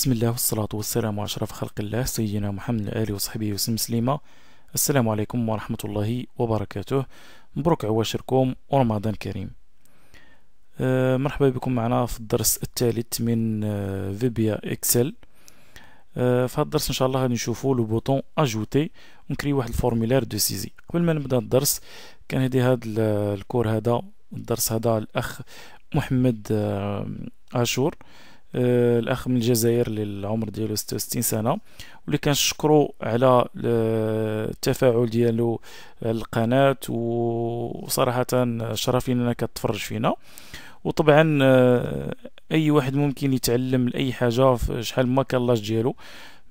بسم الله والصلاة والسلام على أشرف خلق الله سيدنا محمد آله وصحبه وسلم سليمة السلام عليكم ورحمة الله وبركاته مبروك عواشركم ورمضان كريم آه، مرحبا بكم معنا في الدرس الثالث من آه، فيبيا اكسل آه، في هذا الدرس ان شاء الله غادي لبوتون لو اجوتي ونكري واحد الفورميلار دو سيزي قبل ما نبدا الدرس كان هدي هذا الكور هذا الدرس هذا الاخ محمد اشور أه آه، الاخ من الجزائر للعمر العمر ديالو 66 سنه واللي كنشكرو على التفاعل ديالو القناه وصراحه شرف لنا كتفرج فينا وطبعا آه، اي واحد ممكن يتعلم لاي حاجه شحال ما كان لاج ديالو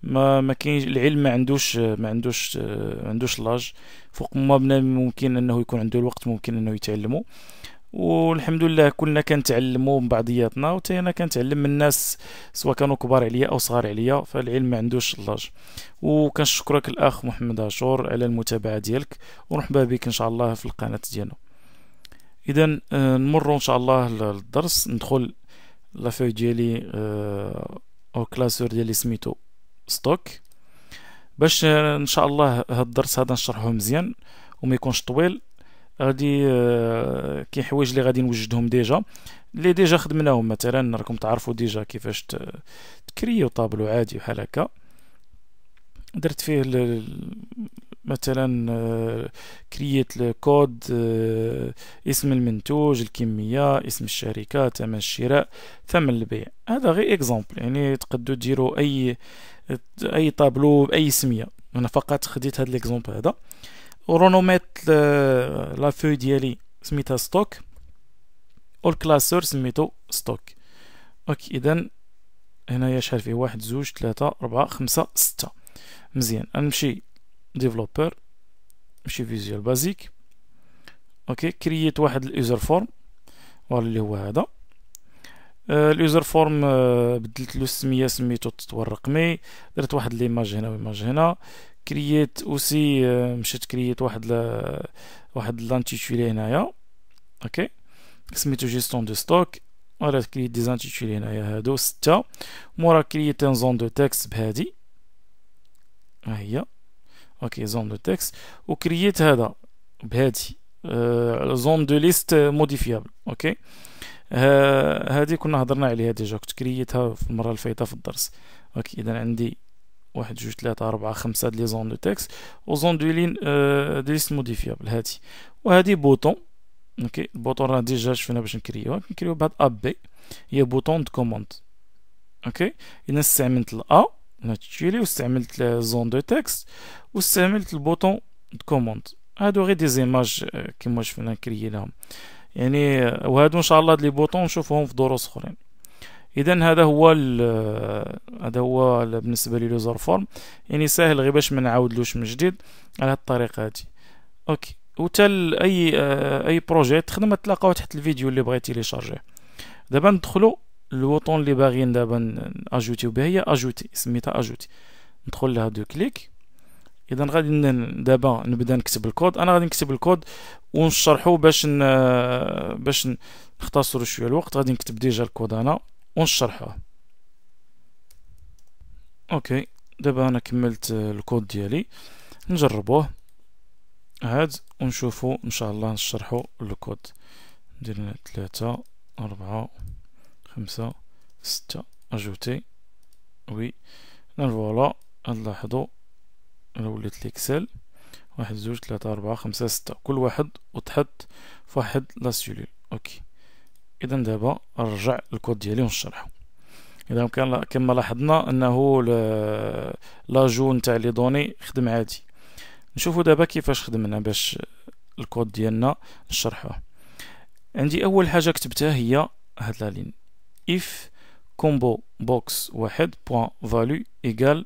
ما ما كاينش العلم ما عندوش ما عندوش آه، ما عندوش لاج فوق ما بنا ممكن انه يكون عنده الوقت ممكن انه يتعلمه والحمد لله كلنا كنتعلموا من بعضياتنا وحتى انا كنتعلم من الناس سواء كانوا كبار عليا او صغار عليا فالعلم ما عندوش لاج وكنشكرك الاخ محمد عاشور على المتابعه ديالك ومرحبا بك ان شاء الله في القناه ديالنا اذا آه، نمروا ان شاء الله للدرس ندخل لافوي ديالي آه، او كلاسور ديالي سميتو ستوك باش آه، ان شاء الله هاد الدرس هذا نشرحه مزيان وما يكونش طويل غادي آه، كاين حوايج اللي غادي نوجدهم ديجا اللي ديجا خدمناهم مثلا راكم تعرفوا ديجا كيفاش تكريو طابلو عادي بحال هكا درت فيه مثلا كرييت آه، الكود آه، اسم المنتوج الكمية اسم الشركة ثمن الشراء ثمن البيع هذا غير اكزامبل يعني تقدروا ديروا اي اي طابلو باي سمية انا فقط خديت هذا الاكزامبل هذا ورونوميت لا فوي ديالي سميتها ستوك والكلاسور سميتو ستوك اوكي اذا هنايا شحال فيه واحد زوج ثلاثة ربعة خمسة ستة مزيان نمشي ديفلوبر نمشي فيزيوال بازيك اوكي كرييت واحد اليوزر فورم وهذا اللي هو هذا اليوزر فورم بدلت له السميه سميتو التطوير الرقمي درت واحد ليماج هنا ويماج هنا كرييت اوسي آه، مشيت كرييت واحد ل... واحد لانتيتولي هنايا اوكي سميتو جيستون دو ستوك ورا كرييت دي زانتيتولي هنايا هادو ستة مورا كرييت ان زون دو تكست بهادي ها هي اوكي زون دو تكست وكرييت هذا بهادي آه زون دو ليست موديفيابل اوكي هادي كنا هضرنا عليها ديجا كنت كرييتها في المره الفايته في الدرس اوكي اذا عندي واحد جوج ثلاثة أربعة خمسة دي زون دو تكس زون دو لين اه دي ليست موديفيابل هادي وهادي بوطون اوكي البوطون راه ديجا شفنا باش نكريوها كنكريو بهاد اب بي هي بوطون دو كوموند اوكي إذا استعملت الأ ناتشيلي واستعملت زون دو تكست واستعملت البوطون دو كوموند هادو غير دي زيماج آه، كيما شفنا لهم يعني آه، وهادو ان شاء الله لي بوطون نشوفوهم في دروس اخرين اذا هذا هو هذا هو بالنسبه لي لوزر فورم يعني ساهل غير باش ما نعاودلوش من جديد على هذه الطريقه هذه اوكي وتا اي اي بروجي تخدم تلاقاو تحت الفيديو اللي بغيتي تيليشارجيه دابا ندخلو البوطون اللي باغيين دابا اجوتيو بها هي اجوتي سميتها اجوتي ندخل لها دو كليك اذا غادي دابا نبدا نكتب الكود انا غادي نكتب الكود ونشرحو باش باش نختصرو شويه الوقت غادي نكتب ديجا الكود انا ونشرحوه اوكي دابا انا كملت آه، الكود ديالي نجربوه هاد ونشوفو ان شاء الله نشرحو الكود ديرنا ثلاثة أربعة خمسة ستة اجوتي وي فوالا نلاحظو انا وليت ليكسل واحد زوج ثلاثة أربعة خمسة ستة كل واحد وتحط فواحد لا سيلول اوكي اذا دابا نرجع الكود ديالي ونشرحه اذا كان كما لاحظنا انه لاجو نتاع لي دوني خدم عادي نشوفو دابا كيفاش خدمنا باش الكود ديالنا نشرحوه عندي اول حاجه كتبتها هي هاد لا لين if combo box واحد point value equal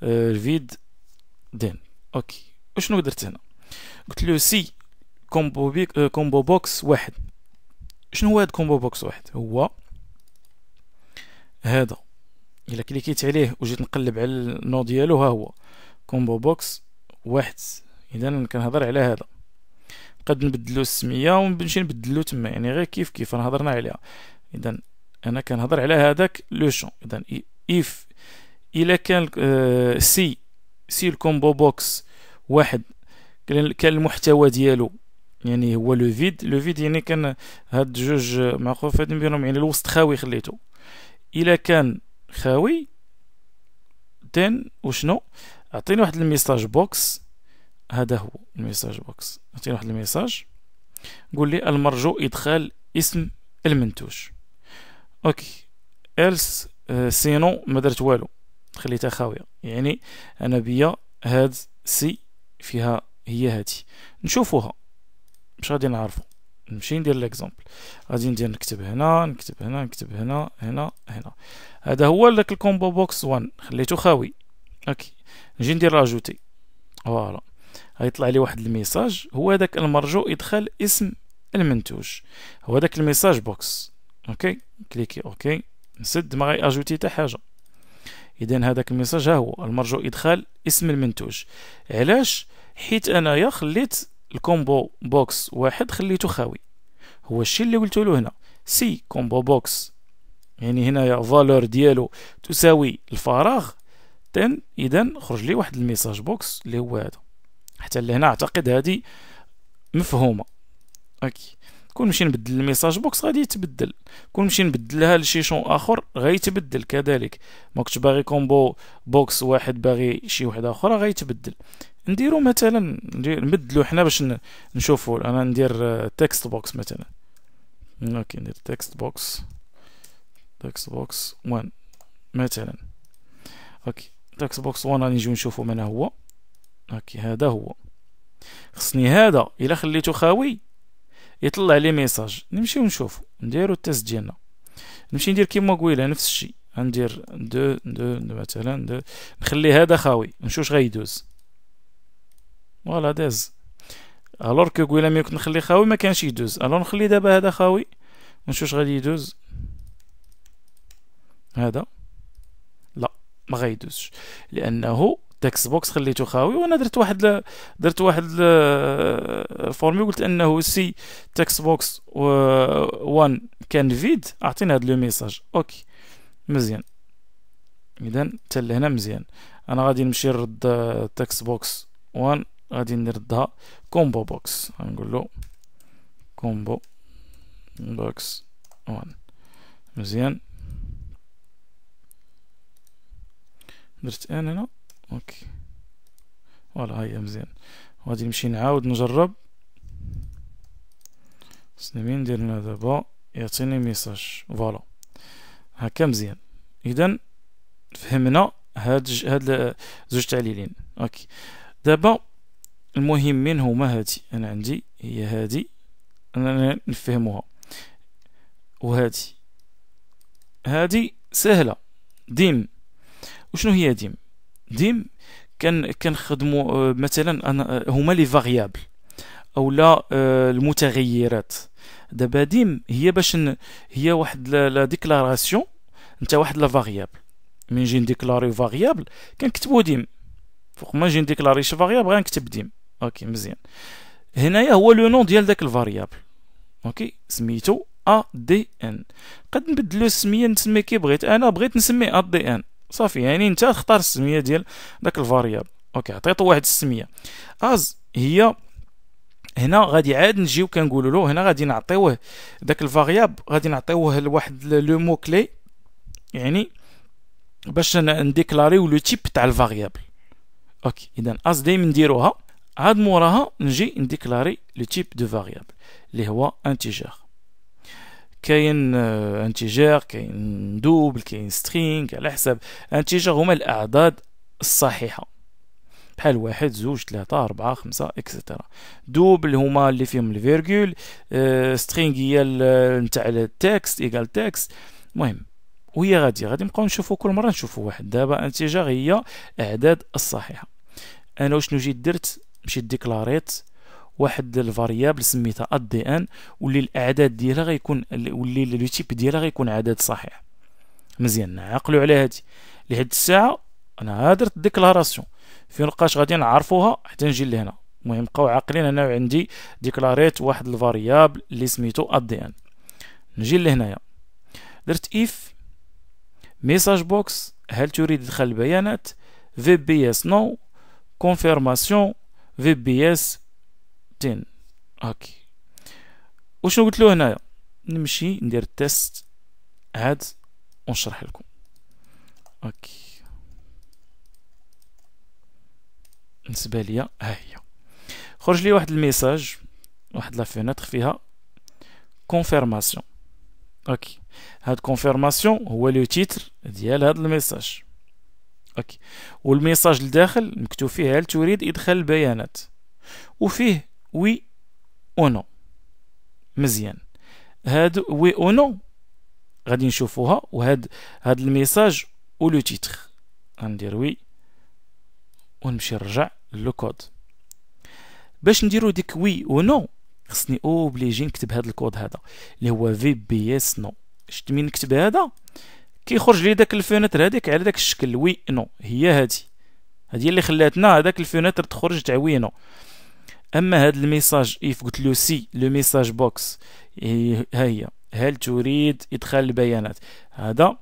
فيد آه، دين اوكي وشنو درت هنا قلت له سي كومبو بيك كومبو بوكس واحد شنو هو هاد كومبو بوكس واحد هو هذا الا كليكيت عليه وجيت نقلب على النو ديالو ها هو كومبو بوكس واحد اذا كنهضر على هذا نقد نبدلو السميه ونمشي نبدلو تما يعني غير كيف كيف راه هضرنا عليها اذا انا كنهضر على هذاك لو شون اذا اف الا كان سي سي آه، الكومبو بوكس واحد كان المحتوى ديالو يعني هو لو فيد لو فيد يعني كان هاد جوج معقوف هاد بينهم يعني الوسط خاوي خليته الا كان خاوي تن وشنو عطيني واحد الميساج بوكس هذا هو الميساج بوكس عطيني واحد الميساج قول لي المرجو ادخال اسم المنتوج اوكي الس آه، سينو ما درت والو خليتها خاويه يعني انا بيا هاد سي فيها هي هادي نشوفوها مش غادي نعرفو نمشي ندير ليكزومبل غادي ندير نكتب هنا نكتب هنا نكتب هنا هنا هنا هذا هو داك الكومبو بوكس 1 خليته خاوي اوكي نجي ندير راجوتي فوالا غيطلع لي واحد الميساج هو داك المرجو ادخال اسم المنتوج هو داك الميساج بوكس اوكي كليكي اوكي نسد ما غياجوتي حتى حاجه اذا هذاك الميساج ها هو المرجو ادخال اسم المنتوج علاش حيت انايا خليت الكومبو بوكس واحد خليته خاوي هو الشيء اللي قلت له هنا سي كومبو بوكس يعني هنايا فالور ديالو تساوي الفراغ تن اذا خرج لي واحد الميساج بوكس اللي هو هذا حتى لهنا اعتقد هذه مفهومه اوكي كون مشي نبدل الميساج بوكس غادي يتبدل كون مشي نبدلها لشي شون اخر غيتبدل كذلك ما كنتش باغي كومبو بوكس واحد باغي شي وحده اخرى غيتبدل نديرو مثلا نبدلو حنا باش نشوفو انا ندير تكست آه، بوكس مثلا اوكي ندير تكست بوكس تكست بوكس 1 مثلا اوكي تكست بوكس 1 راني نجيو نشوفو من هو اوكي هذا هو خصني هذا الا خليته خاوي يطلع لي ميساج نمشيو نشوفو نديرو التيست ديالنا نمشي ندير كيما قويله نفس الشيء غندير دو دو مثلا دو نخلي هذا خاوي نشوف اش غيدوز فوالا داز الور كو قولا ملي كنت نخلي خاوي ما كانش يدوز الور نخلي دابا هذا خاوي ونشوف واش غادي يدوز هذا لا ما غيدوزش لانه تكس بوكس خليته خاوي وانا درت واحد ل... درت واحد فورمي قلت انه سي تكس بوكس وان كان فيد اعطينا هذا لو ميساج اوكي مزيان اذا حتى لهنا مزيان انا غادي نمشي نرد تكس بوكس 1 غادي نردها كومبو بوكس غنقول له كومبو بوكس 1 مزيان درت ان هنا اوكي فوالا هي مزيان غادي نمشي نعاود نجرب خصني مين ندير دابا يعطيني ميساج فوالا هكا مزيان اذا فهمنا هاد هاد زوج تعليلين اوكي دابا المهم هما هادي هاتي أنا عندي هي هادي أنا نفهموها وهادي هادي سهلة ديم وشنو هي ديم ديم كان كنخدموا آه، مثلا أنا آه، هما لي فاريابل او لا آه، المتغيرات دابا ديم هي باش هي واحد لا ديكلاراسيون نتا واحد لا فاريابل من جين نديكلاري فاريابل كنكتبو ديم فوق ما جين نديكلاري شي فاريابل غنكتب ديم اوكي مزيان هنايا هو لو نون ديال داك الفاريابل اوكي سميتو ا دي ان قد نبدلو السميه نسمي كي بغيت انا بغيت نسمي ا دي ان صافي يعني انت تختار السميه ديال داك الفاريابل اوكي عطيتو واحد السميه از هي هنا غادي عاد نجيو كنقولوا له هنا غادي نعطيوه داك الفاريابل غادي نعطيوه لواحد لو مو كلي يعني باش نديكلاريو لو تيب تاع الفاريابل اوكي اذا از دايما نديروها عاد موراها نجي نديكلاري لو تيب دو فاريابل اللي هو انتيجر كاين آه، انتيجر كاين دوبل كاين سترينغ على حسب انتيجر هما الاعداد الصحيحه بحال واحد زوج ثلاثة أربعة خمسة اكسترا دوبل هما اللي فيهم الفيرغول آه، سترينغ هي آه، نتاع التكست ايكال تكست المهم وهي غادي غادي نبقاو نشوفو كل مرة نشوفو واحد دابا انتيجر هي اعداد الصحيحه انا واش نجي درت مشيت ديكلاريت واحد الفاريابل سميتها اد دي ان واللي الاعداد ديالها غيكون واللي لو تيب ديالها غيكون عدد صحيح مزيان نعقلوا على هادي لهاد الساعه انا هادرت ديكلاراسيون فين نقاش غادي نعرفوها حتى نجي لهنا المهم بقاو عاقلين انا عندي ديكلاريت واحد الفاريابل اللي سميتو اد دي ان نجي لهنايا درت اف ميساج بوكس هل تريد ادخال البيانات في بي اس نو كونفيرماسيون في بي اس 10 اوكي وشنو قلت له هنايا نمشي ندير تيست عاد ونشرح لكم اوكي بالنسبه ليا ها هي خرج لي واحد الميساج واحد لا فينتر فيها كونفيرماسيون اوكي هاد كونفيرماسيون هو لو تيتر ديال هاد الميساج اوكي والميساج لداخل مكتوب فيه هل تريد ادخال البيانات وفيه وي او نو مزيان هاد وي او نو غادي نشوفوها وهاد هاد الميساج و لو تيتر غندير وي ونمشي نرجع لو كود باش نديرو ديك وي او نو خصني اوبليجي نكتب هاد الكود هذا اللي هو في بي اس نو شت مين نكتب هذا كيخرج لي داك الفينتر هذيك على داك الشكل وي نو هي هادي هادي اللي خلاتنا هذاك الفينتر تخرج تاع وي نو اما هاد الميساج اف قلت له سي لو ميساج بوكس ها هي هل تريد ادخال البيانات هذا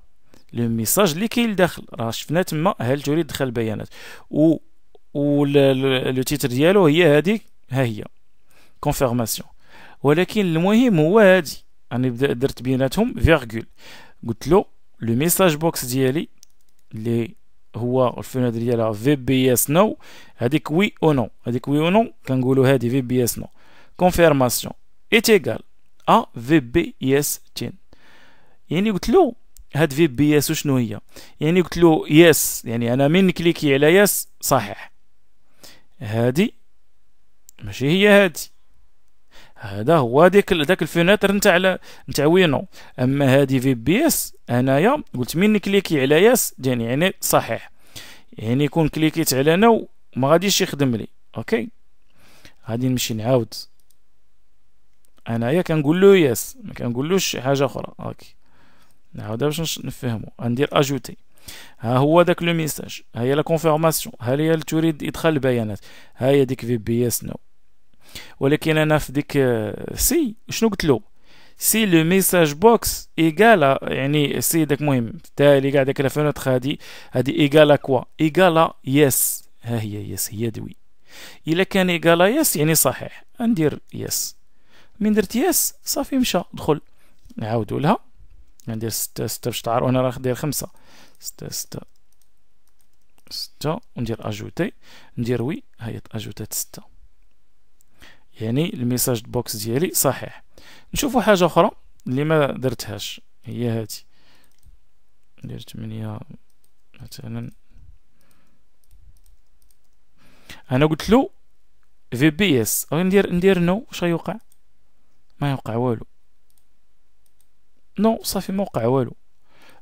لو ميساج اللي كاين لداخل راه شفنا تما هل تريد ادخال البيانات و و لو تيتر ديالو هي هذيك ها هي كونفيرماسيون ولكن المهم هو هادي انا درت بيناتهم فيرغول قلت له لو ميساج بوكس ديالي اللي هو الفناد ديالها في بي اس نو هذيك وي او نو هذيك وي او نو كنقولوا هذه في بي اس نو كونفيرماسيون تيغال ا في بي اس تين يعني قلت له هاد في بي اس شنو هي يعني قلت له يس يعني انا من كليكي على يس صحيح هادي ماشي هي هادي هذا هو ديك داك الفيناتر نتاع نتاع وينو اما هذه في بي اس هنايا قلت مين نكليكي على ياس يعني يعني صحيح يعني يكون كليكيت على نو ما غاديش يخدم لي اوكي غادي نمشي نعاود انايا كنقول له ياس ما كنقولوش حاجه اخرى اوكي نعاود باش نفهمو غندير اجوتي ها هو داك لو ميساج ها هي لا كونفيرماسيون ها هي تريد ادخال البيانات ها هي ديك في بي اس نو ولكن انا في ديك آه، سي شنو قلت له سي لو ميساج بوكس ايكالا يعني سي داك مهم تالي كاع داك الفونوتر هادي هادي ايكالا كوا ايكالا يس ها هي يس هي دوي الا كان ايكالا يس يعني صحيح ندير يس من درت يس صافي مشى دخل نعاودو لها ندير ستة ستة باش تعرف وانا راه داير خمسة ستة ستة ستة وندير اجوتي ندير وي هاي اجوتات ستة يعني الميساج بوكس ديالي صحيح نشوفوا حاجه اخرى اللي ما درتهاش هي هاتي ندير 8 مثلا انا قلت له في بي اس ندير ندير نو واش غيوقع ما يوقع والو نو صافي ما وقع والو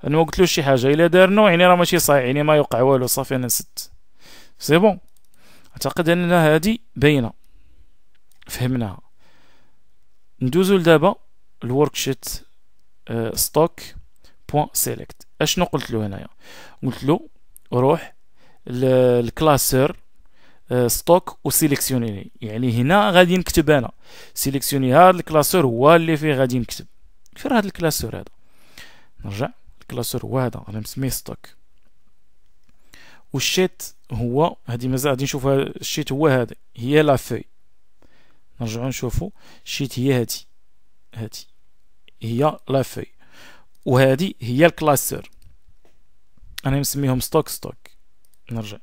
انا ما قلتلوش شي حاجه الا دار نو يعني راه ماشي صحيح يعني ما يوقع والو صافي انا نسيت سي بون اعتقد ان هذه باينه فهمناها ندوزو لدابا الوركشيت ستوك بوان سيليكت اشنو قلت له هنايا قلت له روح للكلاسر ستوك آه، و سيليكسيوني يعني هنا غادي نكتب انا سيليكسيوني هذا الكلاسور هو اللي فيه غادي نكتب فين هذا الكلاسور هذا نرجع الكلاسور هو هذا انا مسمي ستوك والشيت هو هذه مازال غادي نشوفها الشيت هو هذا هي لا فوي نرجعو نشوفو شيت هي هاتي هاتي هي لا في وهادي هي الكلاسر انا مسميهم ستوك ستوك نرجع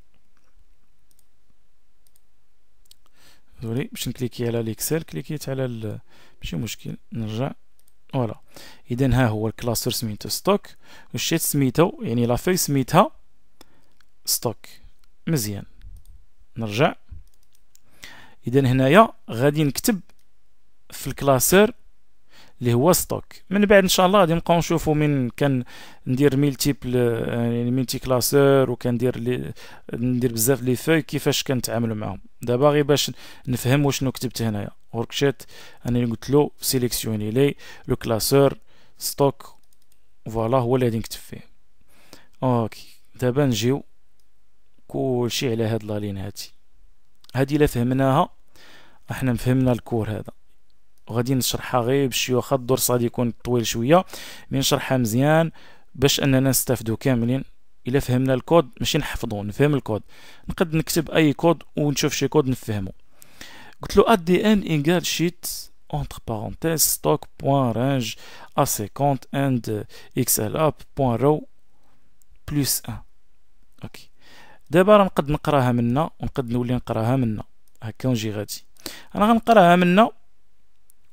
دوري باش نكليكي على ليكسل كليكيت على ماشي مشكل نرجع فوالا اذا ها هو الكلاسر سميتو ستوك والشيت سميتو يعني لافي سميتها ستوك مزيان نرجع اذا هنايا غادي نكتب في الكلاسور اللي هو ستوك من بعد ان شاء الله غادي نبقاو نشوفوا من كان ندير ميلتيبل يعني ميلتي كلاسور وكندير لي ندير بزاف لي فوي كيفاش كنتعاملوا معاهم دابا غير باش نفهم واشنو كتبت هنايا وركشيت انا قلت له سيليكسيوني لي لو كلاسور ستوك فوالا هو اللي غادي نكتب فيه اوكي دابا نجيو كلشي على هاد لا لين هاتي هذه الا فهمناها احنا فهمنا الكور هذا وغادي نشرحها غير بشيوخه الدرس غادي يكون طويل شويه مي نشرحها مزيان باش اننا نستافدو كاملين الا فهمنا الكود ماشي نحفظو نفهم الكود نقد نكتب اي كود ونشوف شي كود نفهمو قلت له ان ايكال شيت entre parenthèses stock.range a50 and رو plus 1 اوكي دابا راه نقد نقراها منا ونقد نولي نقراها منا هكا ونجي غادي انا غنقراها منا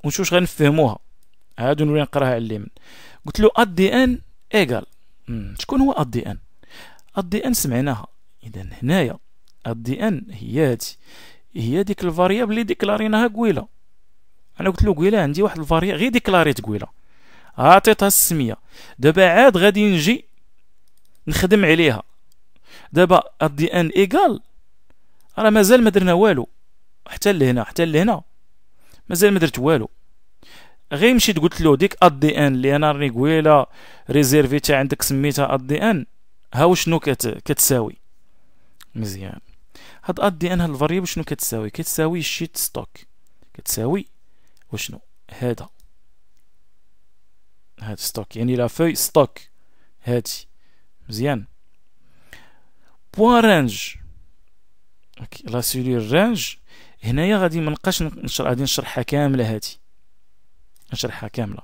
ونشوف واش غنفهموها عاد نولي نقراها على اليمين قلت له اد دي ان ايغال شكون هو اد دي ان اد دي ان سمعناها اذا هنايا اد دي ان هي هادي هي ديك الفاريابل اللي ديكلاريناها قويله انا قلت له قويله عندي واحد الفاري غير ديكلاريت قويله عطيتها السميه دابا عاد غادي نجي نخدم عليها دابا دي ان ايكال راه مازال ما درنا والو حتى لهنا حتى لهنا مازال ما درت والو غير مشيت قلت له ديك اد دي ان اللي انا راني قويله تاع عندك سميتها اد دي ان ها شنو كت... كتساوي مزيان هاد اد دي ان هاد الفاريبل شنو كتساوي كتساوي شيت ستوك كتساوي وشنو هذا هاد ستوك يعني لا فوي ستوك هادي مزيان بوان رانج لا سيلول رانج هنايا غادي نبقاش نشرح غادي نشرحها كامله هادي نشرحها كامله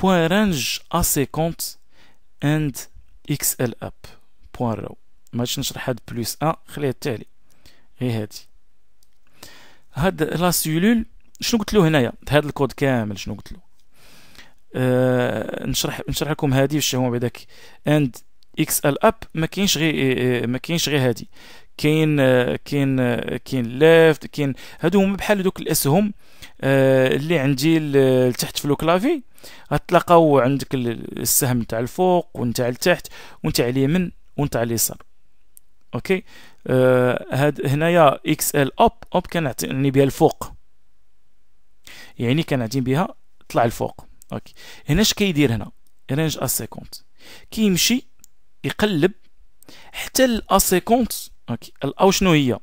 بوان رانج ا كونت اند اكس ال اب بوان رو غاديش نشرح هاد بلوس ان خليها التالي غي إيه هادي هاد لا سيلول شنو قلت له هنايا هاد الكود كامل شنو قلت له آه نشرح نشرح لكم هادي باش هو بعداك اند اكس ال اب ما كاينش غير إيه، إيه، ما كاينش غير هادي كاين كاين كاين ليفت كاين هادو هما بحال دوك الاسهم آه، اللي عندي لتحت في الكلافي غتلاقاو عندك السهم تاع الفوق ونتاع التحت ونتاع اليمين ونتاع اليسار اوكي آه، هاد هنايا اكس ال اوب اوب كنعطيني بها الفوق يعني كنعطي بها طلع الفوق اوكي هنا اش كيدير هنا رينج ا سيكونت كيمشي يقلب حتى الاسيكونت اوكي الاو شنو هي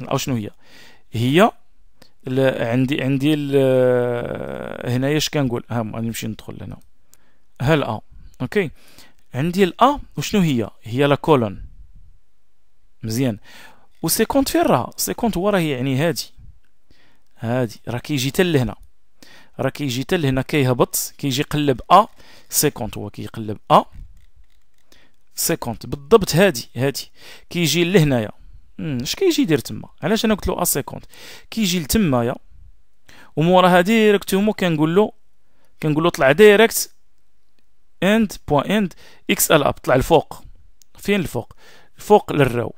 الاو شنو هي هي عندي عندي هنايا اش كنقول ها نمشي ندخل هنا ها الا اوكي عندي الا وشنو هي هي لا كولون مزيان و سيكونت فين راه سيكونت هو راه يعني هادي هادي راه كيجي حتى لهنا راه كيجي حتى لهنا كيهبط كيجي يقلب ا سيكونت هو كيقلب ا سيكونت بالضبط هادي هادي كيجي لهنايا اش كيجي يدير تما علاش انا قلت له ا سيكونت كيجي لتمايا وموراها ديريكت هما كنقول له كنقول له طلع ديريكت اند بوان اند اكس ال اب طلع الفوق فين الفوق الفوق للراو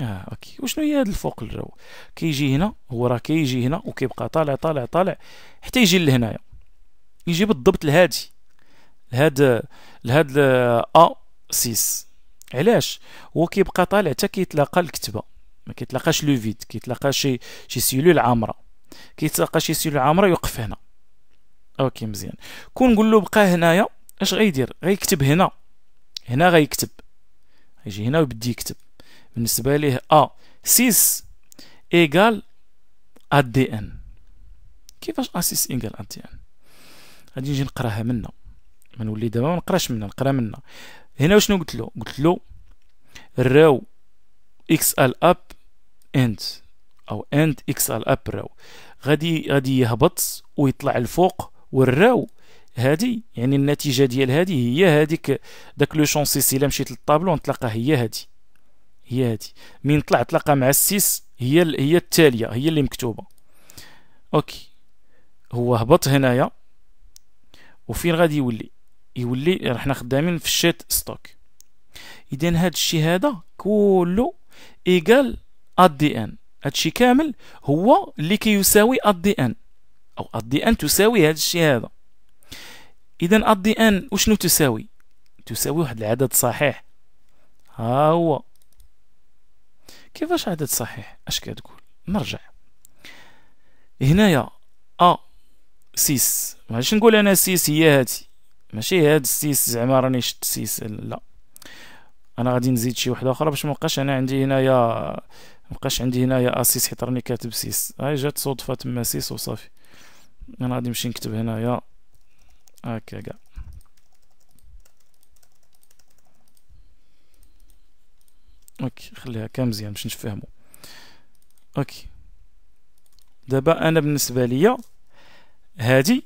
اه اوكي وشنو هي هاد الفوق للراو كيجي هنا هو راه كيجي هنا وكيبقى طالع طالع طالع حتى يجي لهنايا يجي بالضبط لهادي لهاد لهاد ا 6 علاش هو كيبقى طالع حتى كيتلاقى الكتبه ما كيتلاقاش لو فيد كيتلاقى شي شي سيلول عامره كيتلاقى شي سيلول عامره يوقف هنا اوكي مزيان كون نقول له بقى هنايا اش غيدير غيكتب هنا هنا غيكتب يجي هنا ويبدي يكتب بالنسبه ليه ا آه، 6 ايغال ا دي ان كيفاش ا آه 6 ايغال ا دي ان غادي نجي نقراها منا ما نولي دابا ما نقراش منا نقرا منا هنا شنو قلت له قلت له راو اكس ال اب اند او اند اكس ال اب راو غادي غادي يهبط ويطلع الفوق والراو هادي يعني النتيجه ديال هادي هي هاديك داك لو سي الا مشيت للطابلو نتلاقى هي هادي هي هادي من طلع تلاقى مع السيس هي هي التاليه هي اللي مكتوبه اوكي هو هبط هنايا وفين غادي يولي يولي رحنا حنا خدامين في الشيت ستوك اذا هذا الشيء هذا كله اد دي ان هادشي كامل هو اللي كيساوي كي دي ان او دي ان تساوي هذا الشيء هذا اذا دي ان وشنو تساوي تساوي واحد العدد صحيح ها هو كيفاش عدد صحيح اش كتقول نرجع هنايا ا 6 معليش نقول انا 6 هي هادي ماشي هاد السيس زعما راني شت سيس لا انا غادي نزيد شي وحده اخرى باش مابقاش انا عندي هنايا مابقاش عندي هنايا اسيس آه حيت راني كاتب سيس هاي جات صدفه تما سيس وصافي انا غادي نمشي نكتب هنايا هكا كاع اوكي خليها كام مزيان باش نفهمو اوكي دابا انا بالنسبه ليا هادي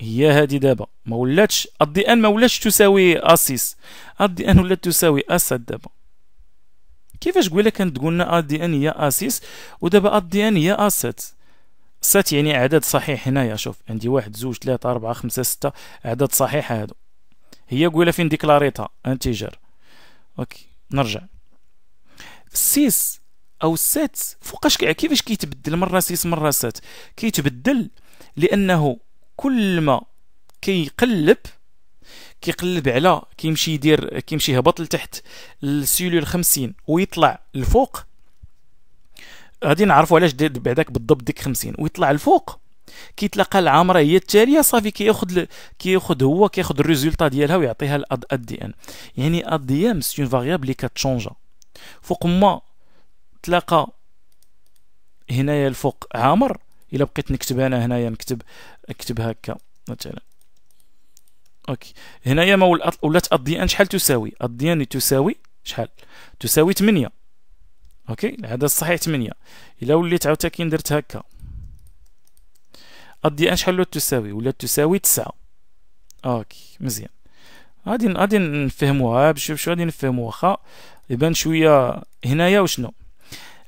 هي هادي دابا ما ولاتش الضئان ما ولاتش تساوي اسيس الضئان ولات تساوي اسد دابا كيفاش قويله كانت قلنا الضئان هي اسيس ودابا الضئان هي اسد سات يعني عدد صحيح هنايا شوف عندي واحد زوج ثلاثة أربعة خمسة ستة عدد صحيح هادو هي قويله فين ديكلاريتها انتجر اوكي نرجع سيس او سات فوقاش كيفاش كيتبدل مره سيس مره سات كيتبدل لانه كل ما كيقلب كيقلب على كيمشي يدير كيمشي يهبط لتحت السيلول 50 ويطلع لفوق غادي نعرفوا علاش بعداك بالضبط ديك 50 ويطلع لفوق كيتلاقى العامره هي التاليه صافي كياخذ كياخذ هو كياخذ الريزولتا ديالها ويعطيها لاد دي ان يعني ا دي ام سي اون فاريابل اللي كتشونجا فوق ما تلاقى هنايا الفوق عامر الا بقيت نكتب انا هنايا نكتب نكتب هكا مثلا اوكي هنايا ما ولات الضيان شحال تساوي الضيان تساوي شحال تساوي 8 اوكي العدد الصحيح 8 الا وليت عاوتاني درت هكا الضيان شحال تساوي ولات تساوي 9 اوكي مزيان غادي غادي نفهموها بشوي بشوي غادي نفهمو واخا يبان شويه هنايا وشنو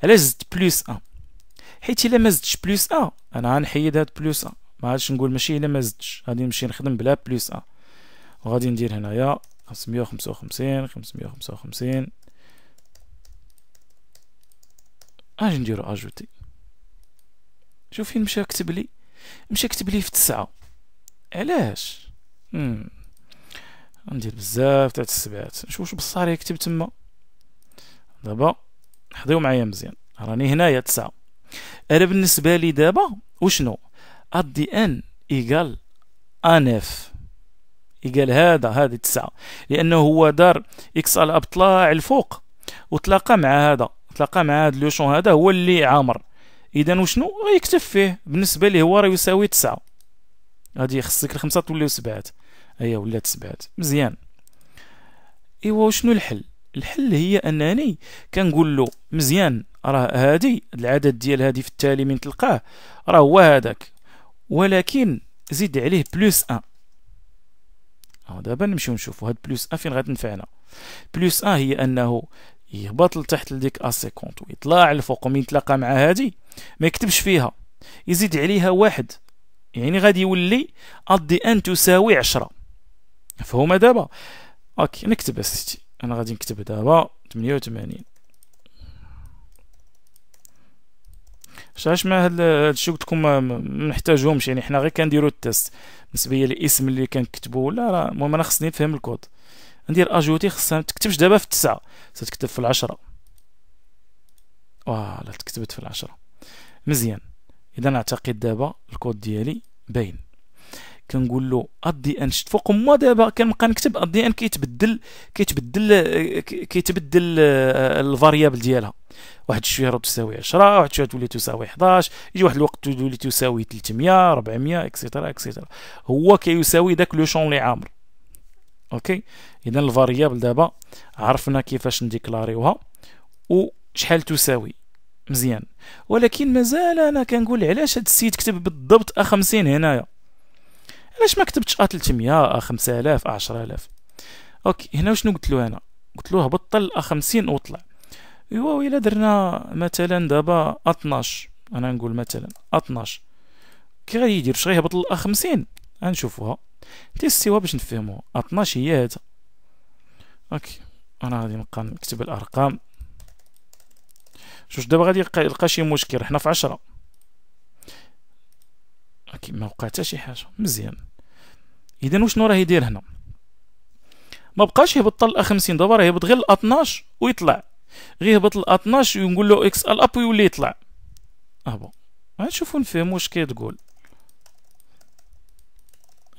علاش زدت بلس 1 حيت الا ما زدتش بلس 1 انا غنحيد هاد بلس 1 ما عادش نقول ماشي الا ما زدتش غادي نمشي نخدم بلا بلس 1 وغادي ندير هنايا خمسمية 555 خمسمية اجي نديرو اجوتي شوف فين مشى كتب لي مشى كتب لي في تسعة علاش ندير بزاف تاع السبعات نشوف واش بصار يكتب تما دابا حضيو معايا مزيان راني هنايا تسعة انا بالنسبه لي دابا وشنو ادي ان ايكال اف قال هذا هذه تسعة لأنه هو دار إكس على طلع الفوق وتلاقى مع هذا تلاقى مع هذا لوشون هذا هو اللي عامر إذا وشنو غيكتف فيه بالنسبة ليه هو راه يساوي تسعة غادي يخصك الخمسة توليو سبعات أيا أيوة، ولات سبعات مزيان إيوا وشنو الحل الحل هي انني كنقول له مزيان راه هادي العدد ديال هادي في التالي من تلقاه راه هو هذاك ولكن زيد عليه بلوس 1 دابا نمشيو نشوفو هاد بلوس ان فين غتنفعنا بلوس ان هي انه يهبط لتحت لديك ا 50 ويطلع لفوق ومن يتلاقى مع هادي ما يكتبش فيها يزيد عليها واحد يعني غادي يولي ادي ان تساوي 10 مفهومه دابا اوكي نكتب اسيتي انا غادي نكتب دابا 88 علاش ما الشيء قلت لكم ما نحتاجهمش يعني حنا غير كنديرو التيست بالنسبه الاسم اللي كنكتبو لا راه المهم انا خصني نفهم الكود ندير اجوتي خصها ما تكتبش دابا في التسعة ستكتب في العشرة فوالا تكتبت في العشرة مزيان اذا اعتقد دابا الكود ديالي باين كنقول له أدي ان شت فوق ما دابا كنبقى نكتب أدي ان كيتبدل كيتبدل كيتبدل الفاريابل ديالها واحد الشويه راه تساوي 10 واحد الشويه تولي تساوي 11 يجي واحد الوقت تولي تساوي 300 400 اكسيترا اكسيترا هو كيساوي داك لو شون لي عامر اوكي اذا الفاريابل دابا عرفنا كيفاش نديكلاريوها وشحال تساوي مزيان ولكن مازال انا كنقول علاش هاد السيد كتب بالضبط ا 50 هنايا علاش ما كتبتش ا 300 ا 5000 ا 10000 اوكي هنا شنو قلت له انا قلت له هبط ل 50 وطلع ايوا الا درنا مثلا دابا 12 انا نقول مثلا 12 كي غادي يدير واش غيهبط ل 50 غنشوفوها تيستيوها باش نفهموها 12 هي هذا اوكي انا غادي نبقى نكتب الارقام شوف دابا غادي يلقى شي مشكل حنا في 10 اوكي ما وقع حتى شي حاجه مزيان اذا وشنو راه يدير هنا ما بقاش يهبط ل 50 دابا راه يهبط غير ل 12 ويطلع غير هبط ل 12 ونقول له اكس ال اب ويولي يطلع اهبط غنشوفو نفهمو واش كتقول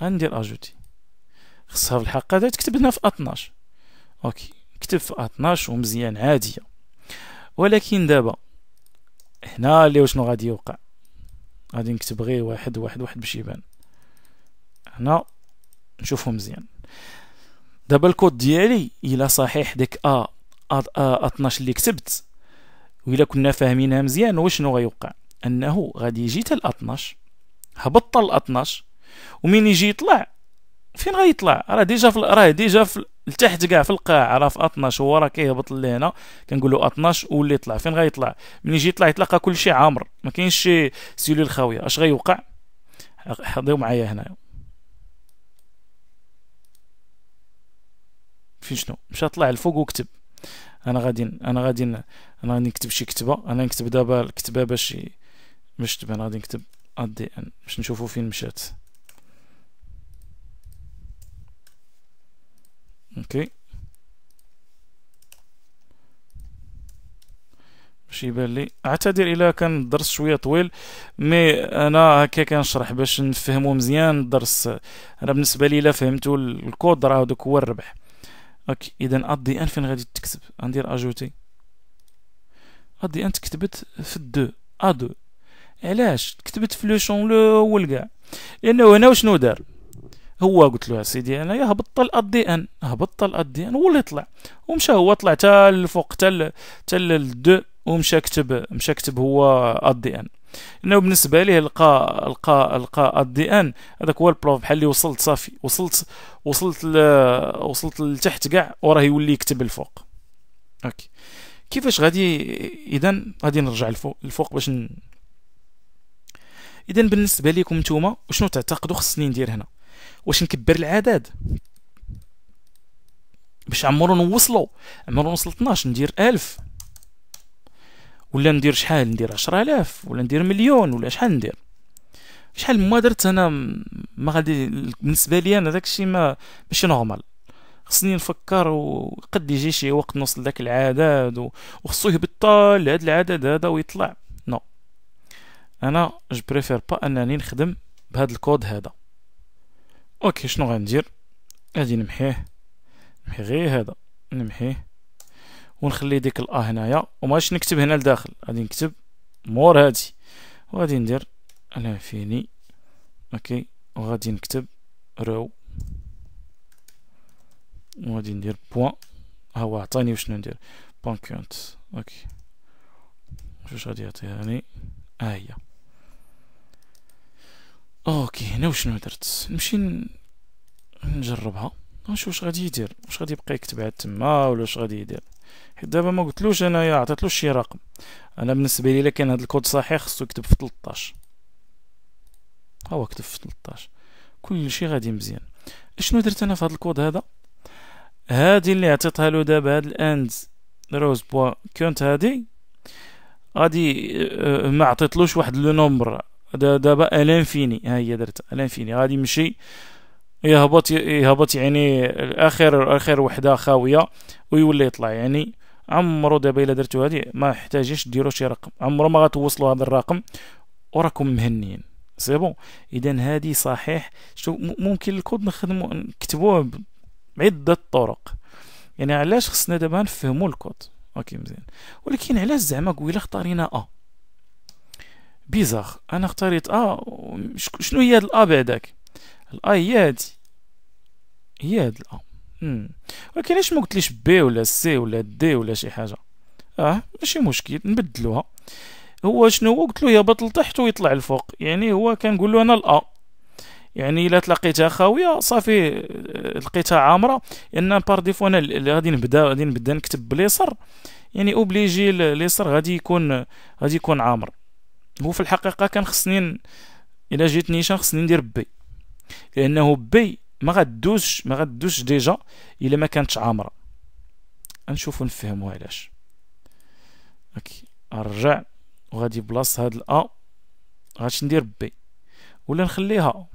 غندير اجوتي خصها في الحق هذا تكتب هنا في 12 اوكي كتب في 12 ومزيان عاديه ولكن دابا هنا اللي شنو غادي يوقع غادي نكتب غير واحد واحد واحد باش يبان هنا نشوفو مزيان دابا الكود ديالي الا صحيح ديك ا 12 آه، اللي كتبت وإلا كنا فاهمينها مزيان وشنو غيوقع انه غادي يجي حتى ل 12 هبط ل 12 ومين يجي يطلع فين غيطلع راه ديجا في راه ديجا في لتحت كاع في القاع راه في 12 هو راه كيهبط لهنا كنقولوا 12 واللي طلع فين غيطلع ملي يجي يطلع يتلاقى كلشي عامر ما كاينش شي سيلي الخاويه اش غيوقع حضيو معايا هنا فين شنو مشى طلع الفوق وكتب انا غادي انا غادي انا غادي نكتب شي كتبه انا نكتب دابا الكتبه باش باش تبان غادي نكتب ادي ان باش نشوفو فين مشات اوكي باش يبان لي اعتذر الا كان الدرس شويه طويل مي انا هكا كنشرح باش نفهمو مزيان الدرس انا بالنسبه لي الا فهمتو الكود راه دوك هو الربح اوكي اذا ادي ان فين غادي تكتب غندير اجوتي ادي ان تكتبت في الدو ا دو علاش كتبت في لو شون الاول كاع لانه هنا وشنو دار هو قلت له سيدي انايا هبط الادي ان هبط الادي ان هو اللي طلع ومشى هو طلع حتى الفوق حتى حتى الدو ومشى كتب مشى كتب هو دي ان انه بالنسبه ليه لقى لقى لقى الدي ان هذاك هو البروف بحال اللي وصلت صافي وصلت وصلت ل... وصلت لتحت كاع وراه يولي يكتب الفوق اوكي كيفاش غادي اذا غادي نرجع لفوق الفوق باش ن... اذا بالنسبه ليكم نتوما وشنو تعتقدوا خصني ندير هنا واش نكبر العدد باش عمرو نوصلو عمرو نوصل 12 ندير 1000 ولا ندير شحال ندير عشرة آلاف ولا ندير مليون ولا شحال ندير شحال ما درت انا ما غادي بالنسبه لي انا داكشي ما ماشي نورمال خصني نفكر وقد يجي شي وقت نوصل لذاك العدد و... وخصو يبطل لهاد العدد هذا ويطلع نو no. انا جو بريفير با انني نخدم بهاد الكود هذا اوكي شنو غندير غادي نمحيه نمحي غير هذا نمحيه ونخلي ديك الا هنايا وماش نكتب هنا لداخل غادي نكتب مور هادي وغادي ندير الانفيني اوكي وغادي نكتب رو وغادي ندير بوان ها هو عطاني واش ندير بوان كونت اوكي واش غادي يعطيهاني ها هي اوكي هنا واش درت نمشي نجربها غنشوف ah, واش غادي يدير واش غادي يبقى يكتب عاد تما ولا واش غادي يدير حيت دابا ما قلتلوش انايا عطيتلوش شي رقم انا بالنسبه لي الا كان هاد الكود صحيح خصو يكتب في 13 ها هو كتب في 13 كلشي غادي مزيان اشنو درت انا في هاد الكود هذا هادي اللي عطيتها له دابا هاد الاند روز بوا كونت هادي غادي آه، آه، ما عطيتلوش واحد لو نومبر دابا الانفيني ها هي درت الانفيني غادي يمشي يهبط يهبط يعني اخر اخر وحده خاويه ويولي يطلع يعني عمرو دابا الا درتو هادي ما يحتاجش ديرو شي رقم عمرو ما غتوصلوا هذا الرقم وراكم مهنيين سي بون اذا هادي صحيح شو ممكن الكود نخدمو نكتبوه بعده طرق يعني علاش خصنا دابا نفهمو الكود اوكي مزيان ولكن علاش زعما قويله اختارينا ا بيزار انا اختاريت ا شنو هي هاد الا بعداك الاي هي هادي هي هاد الا آه. ولكن اش ما قلتليش بي ولا سي ولا دي ولا شي حاجه اه ماشي مشكل نبدلوها هو شنو هو قلت له بطل تحت ويطلع لفوق يعني هو كنقول له انا الا يعني الا تلاقيتها خاويه صافي آه، لقيتها عامره لان بار ديفو انا غادي نبدا غادي نبدا نكتب باليسر يعني اوبليجي اليسر غادي يكون غادي يكون عامر هو في الحقيقه كان خصني الا جيت نيشان خصني ندير بي لانه بي ما غدوش ما غدوش ديجا الا ما كانتش عامره غنشوفو نفهمو علاش اوكي نرجع وغادي بلاص هاد الا غاش ندير بي ولا نخليها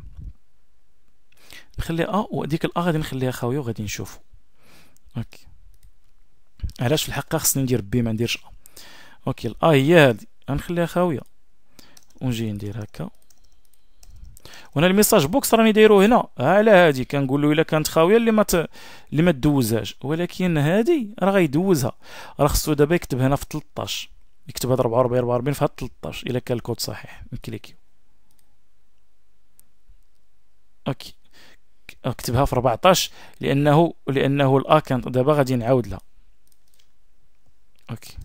نخلي ا وديك الا غادي نخليها خاويه وغادي نشوفو اوكي علاش في الحقيقه خصني ندير بي ما نديرش ا اوكي الا هي هادي غنخليها خاويه ونجي ندير هكا وهنا الميساج بوكس راني دايرو هنا على هادي كنقول له الا كانت خاويه اللي ما ت... اللي ما تدوزهاش ولكن هادي راه غيدوزها راه خصو دابا يكتب هنا في 13 يكتب هاد 44 44 في هاد 13 الا كان الكود صحيح نكليكي اوكي اكتبها في 14 لانه لانه الاكونت دابا غادي نعاود لها اوكي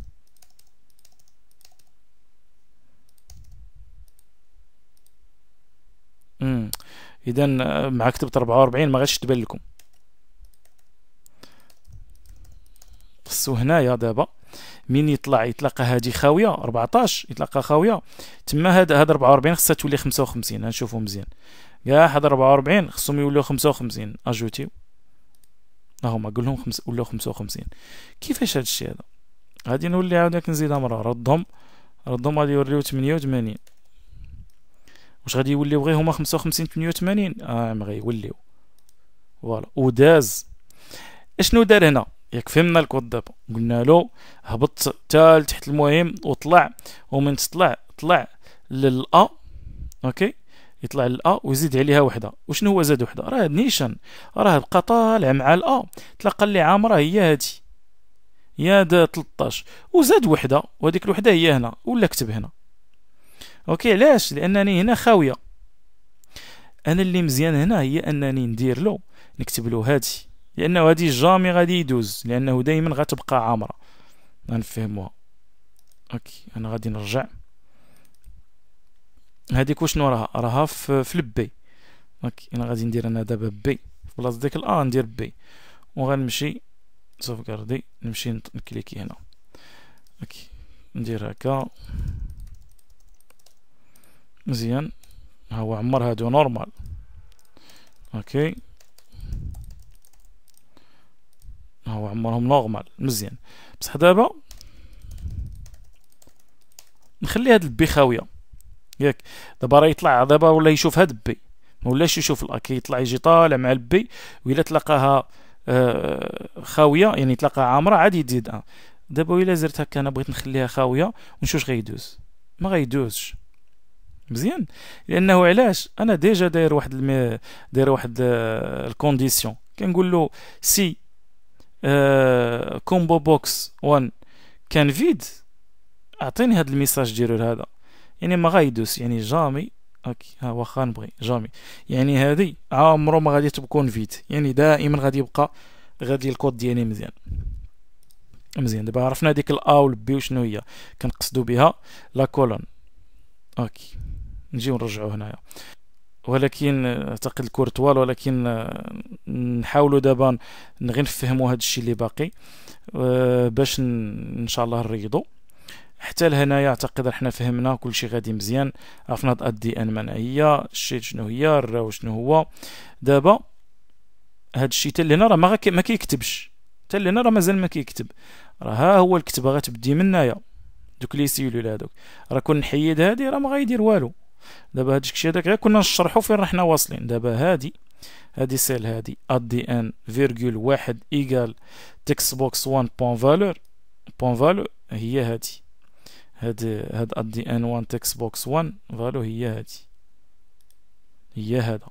اذا آه، مع كتبت 44 ما غاديش تبان لكم خصو هنايا دابا من يطلع يتلقى هادي خاويه 14 يتلقى خاويه تما هاد هاد 44 خصها تولي 55 هنشوفو مزيان كاع هاد 44 خصهم يوليو 55 اجوتيو هما قول لهم خمس ولاو 55 كيفاش هاد الشيء هذا غادي نولي عاود نزيدها مره ردهم ردهم غادي يوريو 88 واش غادي يوليو غير هما 55 88 اه ما غيوليو فوالا وداز اشنو دار هنا ياك فهمنا الكود دابا قلنا له هبط تال لتحت المهم وطلع ومن تطلع طلع للأ اوكي يطلع للأ ويزيد عليها وحده وشنو هو زاد وحده راه نيشان راه بقى طالع مع الأ تلقى اللي عامره هي هادي هي هاد 13 وزاد وحده وهذيك الوحده هي هنا ولا كتب هنا اوكي علاش لانني هنا خاويه انا اللي مزيان هنا هي انني ندير له نكتب له هادي لانه هادي جامي غادي يدوز لانه دائما غتبقى عامره غنفهموها اوكي انا غادي نرجع هاديك وشنو راها راها في, البي اوكي انا غادي ندير انا دابا بي في بلاصه ديك الا ندير بي وغنمشي كاردي نمشي نكليكي هنا اوكي ندير هكا مزيان هو عمر هادو نورمال اوكي هو عمرهم نورمال مزيان بصح دابا نخلي هاد البي خاويه ياك دابا راه يطلع دابا ولا يشوف هاد البي ما ولاش يشوف كي يطلع يجي طالع مع البي و الا تلقاها آه، خاويه يعني تلقى عامره عادي يزيد آه. دابا الا زرت هكا انا بغيت نخليها خاويه ونشوف واش غيدوز ما غيدوزش مزيان لانه علاش انا ديجا داير واحد داير واحد آه، الكونديسيون كنقول له سي آه، كومبو بوكس 1 كان فيد اعطيني هذا الميساج ديالو هذا يعني ما غايدوس يعني جامي اوكي ها واخا نبغي جامي يعني هذه عمرو ما غادي تكون فيد يعني دائما غادي يبقى غادي الكود ديالي مزيان مزيان دابا عرفنا ديك الا والبي وشنو هي كنقصدو بها لا كولون اوكي نجي ونرجعو هنايا ولكن اعتقد الكورتوال ولكن نحاولوا دابا غير نفهموا هذا الشيء اللي باقي آه، باش ان شاء الله نريضوا حتى لهنايا اعتقد احنا فهمنا كل شيء غادي مزيان عرفنا الدي ان من هي الشيت شنو هي الراو شنو هو دابا هاد الشيء حتى لهنا راه ما ما كيكتبش حتى لهنا راه مازال ما كيكتب راه ها هو الكتبه غتبدي من هنايا دوك لي سيلول هادوك راه كون نحيد هادي راه ما غايدير والو دابا هاد الشيء هذاك غير كنا نشرحو فين رحنا واصلين دابا هادي هادي سيل هادي دي ان فيرغول واحد ايكال تكست بوكس 1 بون فالور بون فالو هي هادي هاد هاد دي ان 1 تكست بوكس 1 فالو هي هادي هي هذا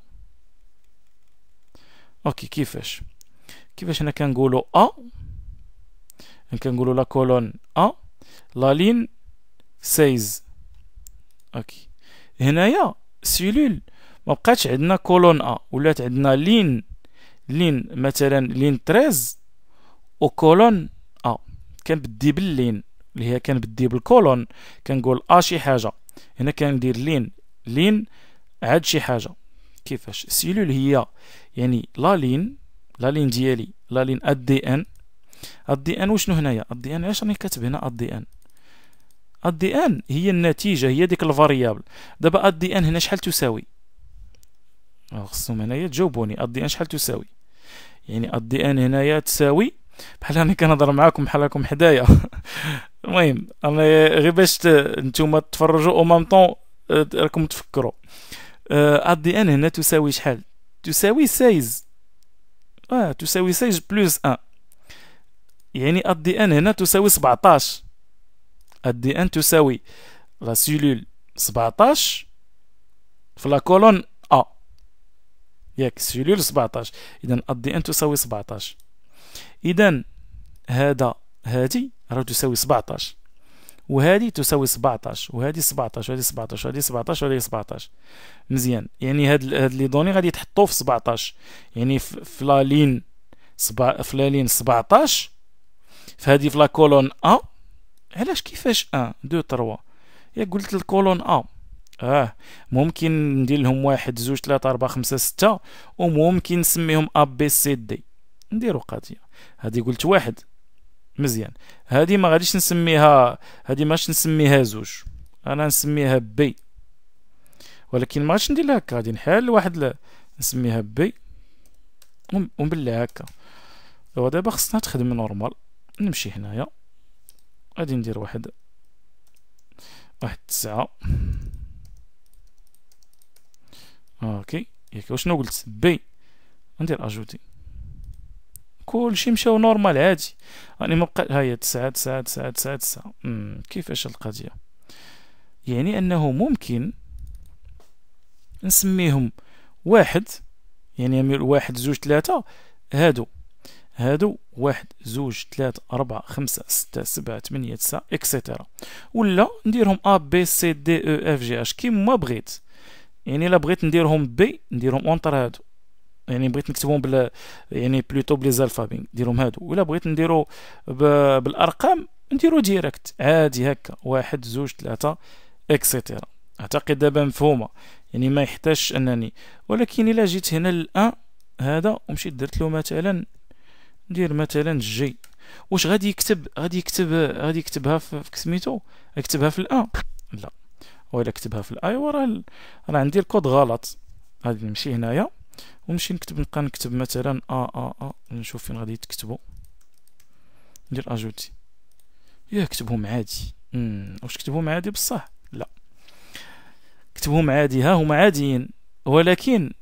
اوكي كيفاش كيفاش انا كنقولو ا كنقولو لا كولون ا لا لين سيز اوكي هنايا سيلول ما بقاتش عندنا كولون ا ولات عندنا لين لين مثلا لين 13 و كولون ا كنبدي باللين اللي هي كنبدي بالكولون كنقول ا شي حاجه هنا كندير لين لين عاد شي حاجه كيفاش سيلول هي يعني لا لين لا لين ديالي لا لين الدي ان الدي ان وشنو هنايا الدي ان علاش راني كاتب هنا الدي ان الدي ان هي النتيجه هي ديك الفاريابل دابا الدي ان هنا شحال تساوي آه، خصهم هنايا تجاوبوني الدي ان شحال تساوي يعني الدي ان هنايا تساوي بحال راني كنهضر معاكم بحال راكم حدايا المهم انا غير باش نتوما تفرجوا او مام طون راكم تفكروا الدي آه، ان هنا تساوي شحال تساوي سايز اه تساوي سايز بلوس ان يعني الدي ان هنا تساوي 17 الدي ان تساوي لا سيلول 17 في لا كولون ا ياك سيلول 17 اذا الدي ان تساوي 17 اذا هذا هذه راه تساوي 17 وهذه تساوي 17 وهذه 17 وهذه 17 وهذه 17 وهذه 17 مزيان يعني هاد هاد لي دوني غادي تحطو في 17 يعني في لا لين في لا لين 17 في هذه في لا كولون ا علاش كيفاش ان آه، دو تروا يا قلت الكولون ا آه. اه ممكن ندير لهم واحد زوج ثلاثة أربعة خمسة ستة وممكن نسميهم أ بي سي دي نديرو قضية هادي قلت واحد مزيان هادي ما غاديش نسميها هادي ماش نسميها زوج انا نسميها بي ولكن ما غاديش ندير لها هكا غادي نحل واحد ل... نسميها بي بالله هكا ودابا خصنا تخدم نورمال نمشي هنايا غادي ندير واحد واحد تسعة اوكي ياك وشنو قلت بي ندير اجوتي كلشي مشاو نورمال عادي راني ها هاهي تسعة تسعة تسعة تسعة تسعة كيفاش القضية يعني انه ممكن نسميهم واحد يعني واحد زوج ثلاثة هادو هادو واحد زوج ثلاثة أربعة خمسة ستة سبعة ثمانية تسعة اكسيتيرا ولا نديرهم أ بي سي دي أو اف جي اش كيما بغيت يعني إلا بغيت نديرهم بي نديرهم اونتر هادو يعني بغيت نكتبهم بال يعني بلوتو بلي زالفابين نديرهم هادو ولا بغيت نديرو ب... بالأرقام نديرو ديريكت عادي هكا واحد زوج ثلاثة اكسيتيرا أعتقد دابا مفهومة يعني ما يحتاجش أنني ولكن إلا جيت هنا للأن هذا ومشيت درت له مثلا ندير مثلا جي واش غادي يكتب غادي يكتب غادي يكتبها في سميتو يكتبها في الأ لا ولا كتبها في الاي وراه راه عندي الكود غلط غادي نمشي هنايا ونمشي نكتب نبقى نكتب مثلا ا ا ا نشوف فين غادي تكتبو ندير اجوتي يا كتبهم عادي امم واش كتبهم عادي بصح لا كتبهم عادي ها هما عاديين ولكن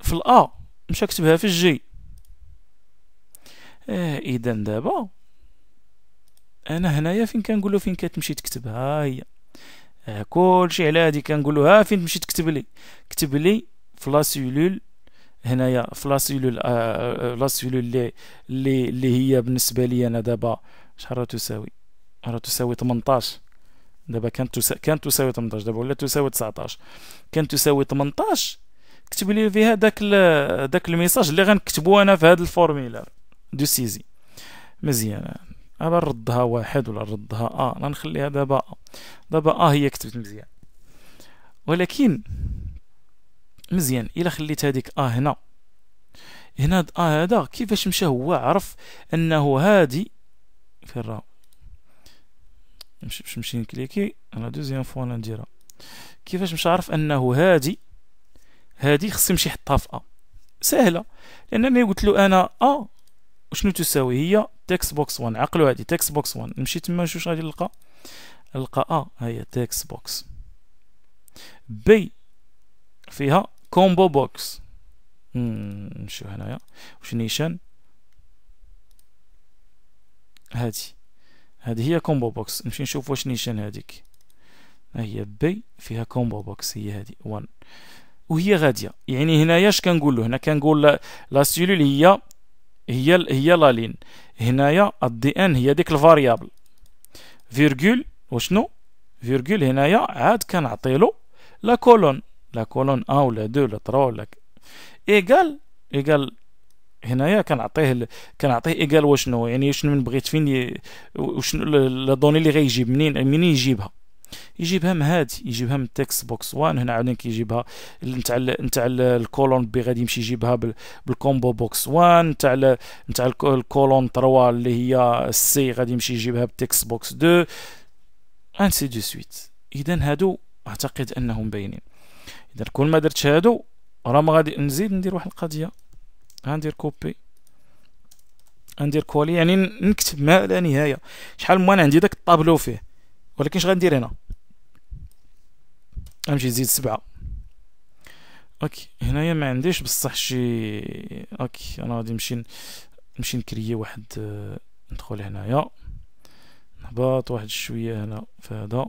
في الا مش كتبها في الجي اه اذا دابا انا هنايا فين كنقولو فين كتمشي تكتب ها هي اه كلشي على هادي كنقولو ها فين تمشي تكتب لي كتب لي في سيلول هنايا في لا آه،, آه لا سيلول اللي اللي اللي هي بالنسبه لي انا دابا شحال راه تساوي راه تساوي 18 دابا كانت تسا... كانت تساوي 18 دابا ولا تساوي 19 كانت تساوي 18 كتب لي فيها داك ال... داك الميساج اللي غنكتبو انا في هذا الفورميلار دو سيزي مزيانة أبا نردها واحد ولا نردها أ آه. نخليها دابا أ دابا أ آه هي كتبت مزيان ولكن مزيان إلا خليت هذيك أ آه هنا هنا هاد أ هذا كيفاش مشى هو عرف أنه هادي فين راه مش نمشي نكليكي انا دوزيام فوا نديرها كيفاش مش عارف انه هادي هادي خصني نمشي حطها في ا سهله لانني قلت له انا ا وشنو تساوي هي تكست بوكس 1 عقلوا هادي تكست بوكس 1 نمشي تما نشوف واش غادي نلقى نلقى ا آه، ها هي تكست بوكس بي فيها كومبو بوكس نمشيو هنايا واش نيشان هادي هادي هي كومبو بوكس نمشي نشوف واش نيشان هاديك ها هي بي فيها كومبو بوكس هي هادي 1 وهي غاديه يعني هنايا اش كنقول له هنا كنقول لا سيلول هي هي ال هي لا لين هنايا الدي ان هي ديك الفاريابل فيرغول وشنو فيرغول هنايا عاد كنعطيلو لا كولون لا كولون ا ولا دو ولا ترو ولا ايكال ايكال هنايا كنعطيه كنعطيه ايكال وشنو يعني شنو بغيت فين وشنو لا دوني اللي غيجيب منين منين يجيبها يجيبها من هادي يجيبها من التكست بوكس وان هنا عاوتاني كيجيبها نتاع نتاع الكولون بي غادي يمشي يجيبها بالكومبو بوكس وان نتاع نتاع الكولون 3 اللي هي سي غادي يمشي يجيبها بالتكست بوكس 2 انسي دو سويت اذا هادو اعتقد انهم باينين اذا كل ما درت هادو راه ما غادي نزيد ندير واحد القضيه غندير كوبي غندير كولي يعني نكتب ما لا نهايه شحال ما انا عندي داك الطابلو فيه ولكن اش غندير هنا غنمشي نزيد سبعة اوكي هنايا ما عنديش بصح شي اوكي انا غادي نمشي نمشي نكري واحد آه، ندخل هنايا نهبط واحد شويه هنا في هذا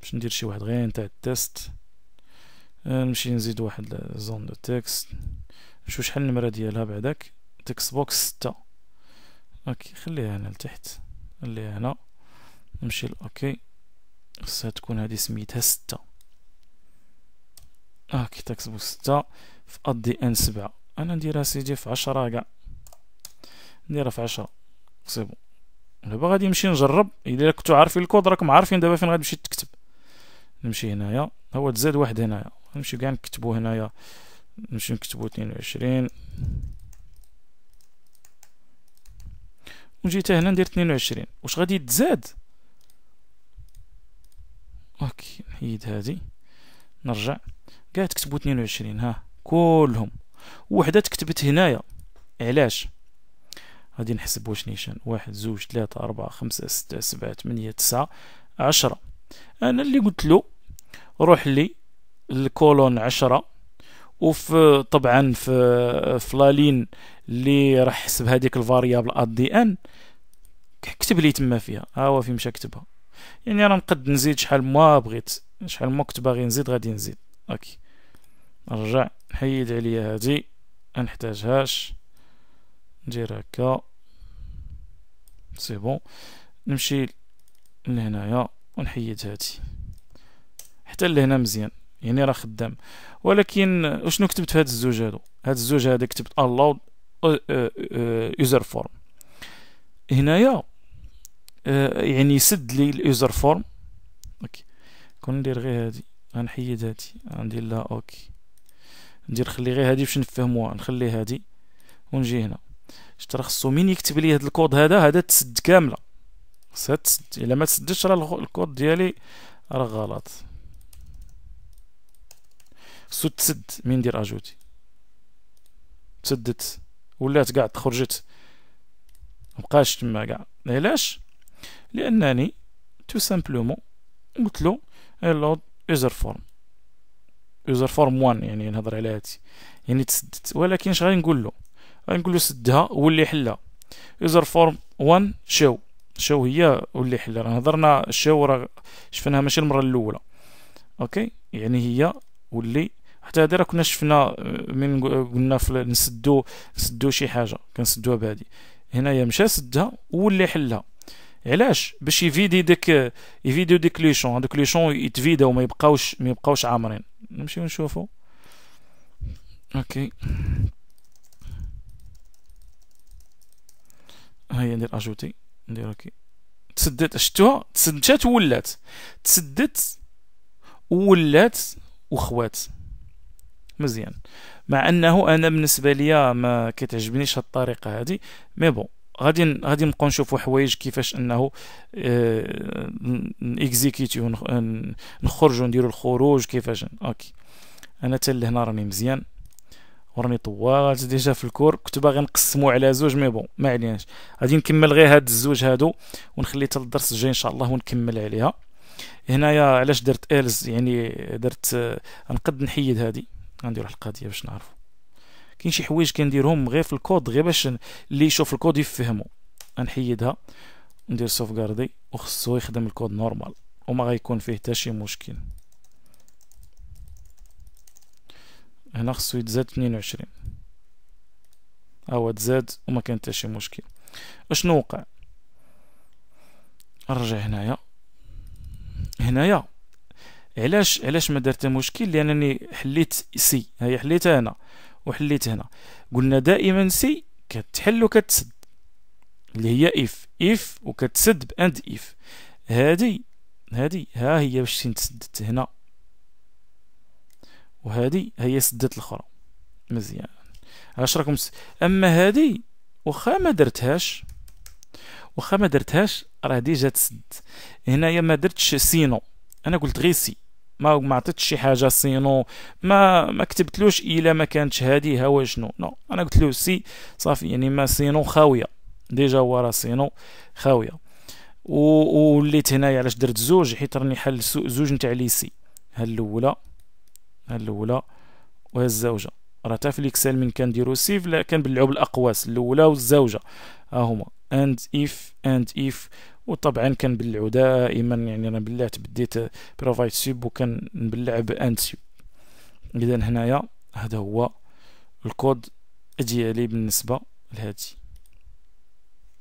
باش ندير شي واحد غير نتاع التيست آه، نمشي نزيد واحد زون دو تكست نشوف شحال النمره ديالها بعداك تكست بوكس ستة اوكي خليها هنا لتحت خليها هنا نمشي لأوكي خصها تكون هذه سميتها ستة كي تكتبو ستة في أدي أن سبعة أنا نديرها سيدي في عشرة كاع نديرها في عشرة بون دابا غادي نمشي نجرب إلا كنتو عارفين الكود راكم عارفين دابا فين غادي تكتب نمشي هنايا هو تزاد واحد هنايا نمشي كاع نكتبو هنايا نمشي نكتبو اثنين وعشرين ونجي هنا ندير اثنين وعشرين واش غادي تزاد اوكي نحيد هذه نرجع كاع تكتبوا 22 ها كلهم وحده تكتبت هنايا علاش غادي نحسب واش نيشان واحد زوج ثلاثة أربعة خمسة ستة سبعة ثمانية تسعة عشرة أنا اللي قلت له روح لي الكولون عشرة وفي طبعا في فلالين لالين اللي راح حسب هذيك الفاريابل اد دي ان كتب لي تما فيها ها هو فين مشى كتبها يعني راه نقد نزيد شحال ما بغيت شحال ما كنت باغي نزيد غادي نزيد اوكي نرجع نحيد عليا هادي نحتاجهاش ندير هكا سي بون نمشي لهنايا ونحيد هادي حتى لهنا مزيان يعني راه خدام ولكن شنو كتبت في هاد الزوج هادو هاد الزوج هذا كتبت allowed يوزر فورم هنايا آه، يعني يسد لي اليوزر فورم اوكي كون ندير غير هادي غنحيد هادي غندير لها اوكي ندير خلي غير هادي باش نفهموها نخلي هادي ونجي هنا شترا خصو مين يكتب لي هاد الكود هذا هذا تسد كامله خصها تسد الا ما تسدش راه الكود ديالي راه غلط خصو تسد مين ندير اجوتي تسدت ولات كاع خرجت مبقاش تما كاع علاش لأنني تو سامبلومون قلت له لود يوزر فورم يوزر فورم 1 يعني نهضر على هادي يعني تسدت ولكن اش نقول له نقول له سدها واللي حلها يوزر فورم 1 شو شو هي واللي حلها راه هضرنا شو راه شفناها ماشي المره الاولى اوكي يعني هي واللي حتى هادي راه كنا شفنا آه، من قلنا نسدو نسدو شي حاجه كنسدوها بهادي هنايا مشى سدها واللي حلها علاش باش يفيدي ديك يفيديو ديك لي شون هذوك لي شون يتفيداو ما يبقاوش ما يبقاوش عامرين نمشيو نشوفو اوكي هيا ندير اجوتي ندير اوكي تسدت شتوها تسدت ولات تسدت ولات وخوات مزيان مع انه انا بالنسبه ليا ما كتعجبنيش هاد الطريقه هذه مي بون غادي غادي نبقاو نشوفوا حوايج كيفاش انه اه نخرجوا نديروا الخروج كيفاش اوكي انا حتى لهنا راني مزيان وراني طوالت ديجا في الكور كنت باغي نقسمو على زوج مي بون ما عليناش غادي نكمل غير هاد الزوج هادو ونخلي حتى الدرس الجاي ان شاء الله ونكمل عليها هنايا علاش درت الز يعني درت آه، نقد نحيد هادي غندير واحد القضيه باش نعرفو كاين شي حوايج كنديرهم غير في الكود غير باش اللي يشوف الكود يفهمو غنحيدها ندير سوفغاردي وخصو يخدم الكود نورمال وما غيكون فيه حتى شي مشكل هنا خصو يتزاد 22 ها هو تزاد وما كان حتى شي مشكل اشنو وقع نرجع هنايا هنايا علاش علاش ما دار حتى مشكل لانني حليت سي هي حليتها انا وحليت هنا قلنا دائما سي كتحل وكتسد اللي هي اف اف وكتسد باند اف هادي هادي ها هي باش تسدت هنا وهادي هي سدت الاخرى مزيان اش راكم س... اما هادي واخا ما درتهاش واخا ما درتهاش راه ديجا تسد هنايا ما درتش سينو انا قلت غير سي ما ما عطيتش شي حاجه سينو ما ما كتبتلوش الا ما كانتش هادي ها هو شنو نو انا قلت له سي صافي يعني ما سينو خاويه ديجا هو راه سينو خاويه ووليت هنايا علاش درت زوج حيت راني حل زوج نتاع لي سي ها الاولى ها الاولى وها الزوجه راه تا في الاكسل من كنديرو سيف لا كنبلعو بالاقواس الاولى والزوجه ها هما اند اف اند اف وطبعا كنبلعو دائما يعني انا بلعت بديت بروفايد سيب وكنبلع باند سيب اذا هنايا هذا هو الكود ديالي بالنسبه لهادي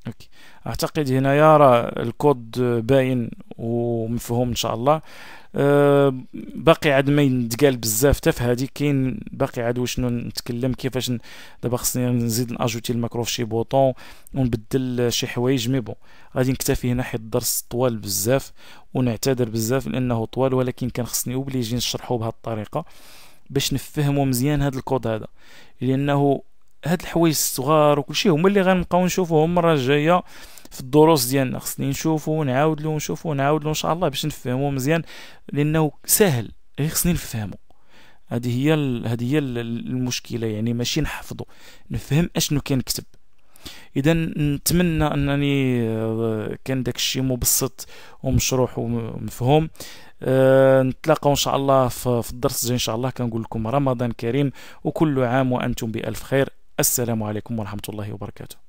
اوكي اعتقد هنايا راه الكود باين ومفهوم ان شاء الله أه، باقي عاد ما يتقال بزاف حتى في هذه كاين باقي عاد وشنو نتكلم كيفاش دابا خصني نزيد ناجوتي الماكرو في شي بوطون ونبدل شي حوايج مي بون غادي نكتفي هنا حيت الدرس طوال بزاف ونعتذر بزاف لانه طوال ولكن كان خصني اوبليجي نشرحو بهذه الطريقه باش نفهمو مزيان هذا الكود هذا لانه هاد الحوايج الصغار وكلشي هما اللي غنبقاو نشوفوهم المره الجايه في الدروس ديالنا خصني نشوفو ونعاودلو ونشوفو ونعاودلو ان شاء الله باش نفهمو مزيان لانه ساهل غير خصني نفهمو هذه هي هذه هي المشكله يعني ماشي نحفظو نفهم اشنو كنكتب اذا نتمنى انني آه، كان داك الشيء مبسط ومشروح ومفهوم أه نتلاقاو ان شاء الله في الدرس الجاي ان شاء الله كنقول لكم رمضان كريم وكل عام وانتم بالف خير السلام عليكم ورحمه الله وبركاته